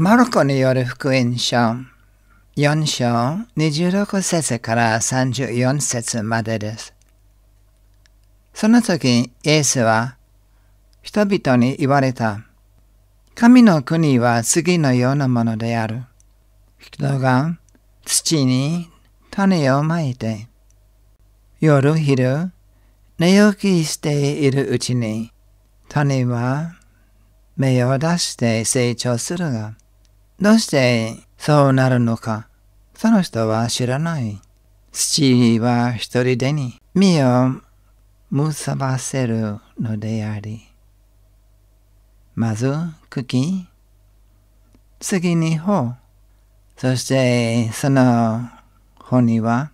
マルコによる福音書4章26節から34節までです。その時、イエスは人々に言われた。神の国は次のようなものである。人が土に種をまいて、夜昼、寝起きしているうちに、種は芽を出して成長するが、どうしてそうなるのか、その人は知らない。父は一人でに身を結ばせるのであり。まず茎、次に穂、そしてその穂には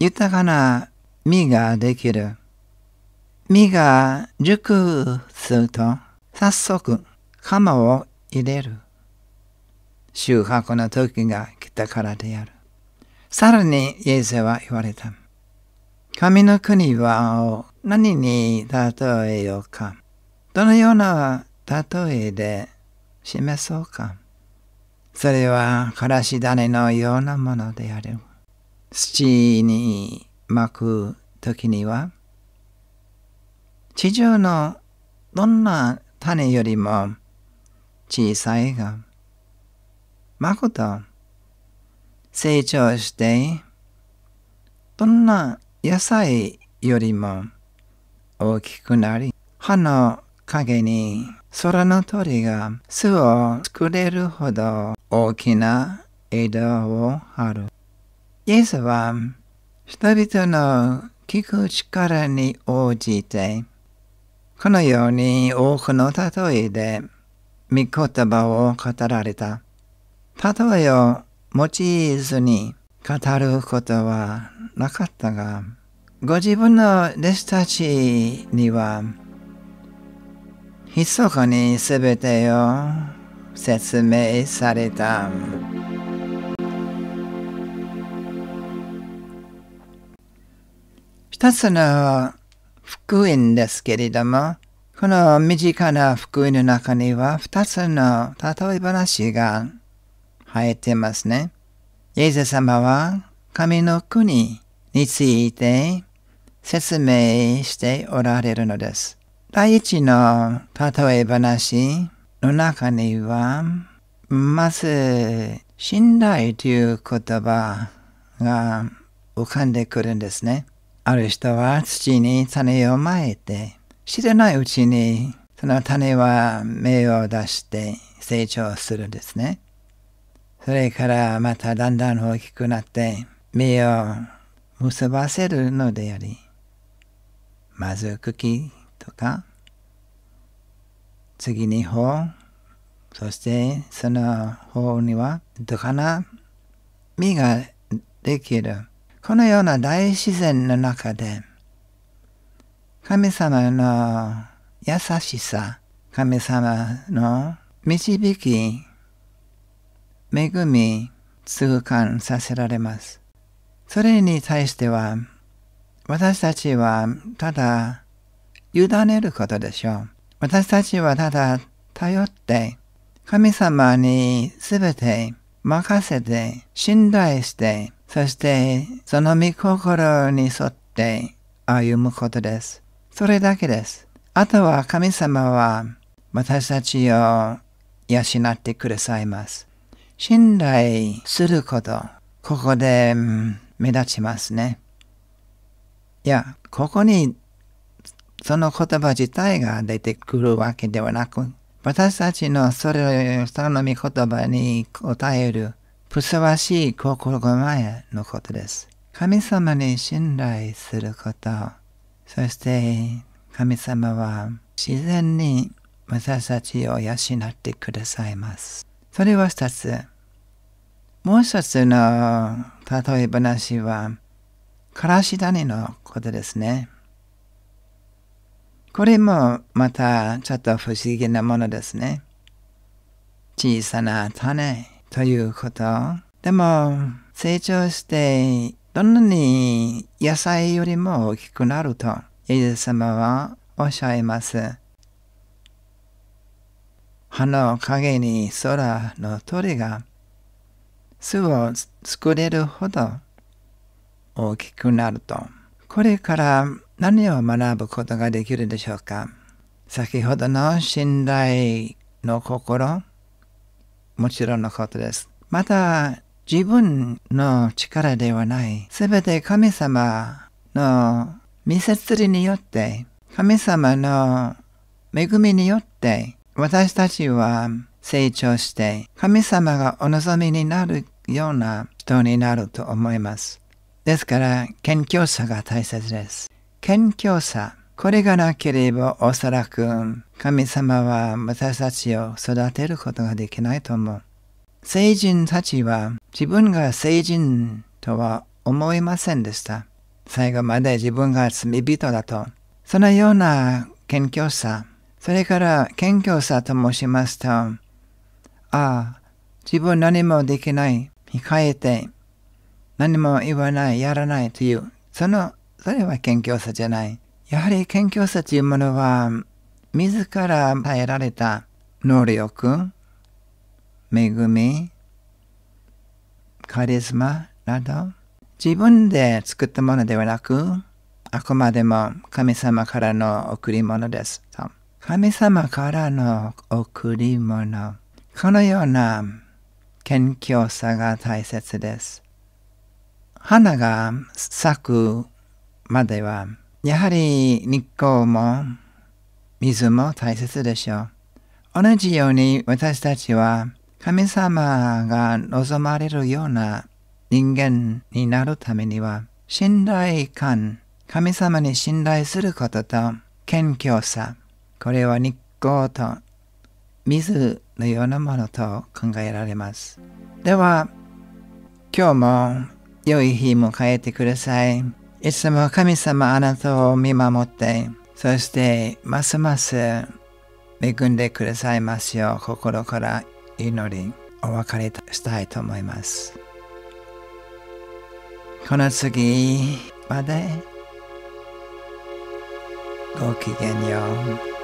豊かな実ができる。実が熟すると早速釜を入れる。収穫の時が来たからである。さらにイエスは言われた。神の国は何に例えようかどのような例えで示そうかそれはからし種のようなものである。土に巻く時には地上のどんな種よりも小さいがまこと成長してどんな野菜よりも大きくなり葉の陰に空の鳥が巣を作れるほど大きな枝を張る。イエスは人々の聞く力に応じてこのように多くの例えで御言葉を語られた。例えを用いずに語ることはなかったが、ご自分の弟子たちには、密かに全てを説明された。一つの福音ですけれども、この身近な福音の中には二つの例え話が生えてますね。イエス様は神の国について説明しておられるのです。第一の例え話の中には、まず、信頼という言葉が浮かんでくるんですね。ある人は土に種をまいて、知らないうちにその種は芽を出して成長するんですね。それからまただんだん大きくなって目を結ばせるのでありまず茎とか次に頬そしてその方にはどかな実ができる。このような大自然の中で神様の優しさ、神様の導き恵み、痛感させられます。それに対しては、私たちはただ委ねることでしょう。私たちはただ頼って、神様にすべて任せて、信頼して、そしてその御心に沿って歩むことです。それだけです。あとは神様は私たちを養ってくださいます。信頼すること、ここで目立ちますね。いや、ここにその言葉自体が出てくるわけではなく、私たちのそれを頼み言葉に答えるふさわしい心構えのことです。神様に信頼すること、そして神様は自然に私たちを養ってくださいます。それは一つ。もう一つの例え話は、からし種のことですね。これもまたちょっと不思議なものですね。小さな種ということ。でも成長してどんなに野菜よりも大きくなるとイエス様はおっしゃいます。葉の陰に空の鳥が巣を作れるほど大きくなるとこれから何を学ぶことができるでしょうか先ほどの信頼の心もちろんのことですまた自分の力ではない全て神様の見せつりによって神様の恵みによって私たちは成長して神様がお望みになるような人になると思います。ですから謙虚さが大切です。謙虚さ。これがなければおそらく神様は私たちを育てることができないと思う。成人たちは自分が成人とは思いませんでした。最後まで自分が罪人だと。そのような謙虚さそれから、謙虚さと申しますと、ああ、自分何もできない、控えて、何も言わない、やらないという、その、それは謙虚さじゃない。やはり謙虚さというものは、自ら与えられた能力、恵み、カリスマなど、自分で作ったものではなく、あくまでも神様からの贈り物です。神様からの贈り物。このような謙虚さが大切です。花が咲くまでは、やはり日光も水も大切でしょう。同じように私たちは神様が望まれるような人間になるためには、信頼感、神様に信頼することと謙虚さ、これは日光と水のようなものと考えられます。では、今日も良い日迎えてください。いつも神様あなたを見守って、そしてますます恵んでくださいますよう心から祈り、お別れしたいと思います。この次までごきげんよう。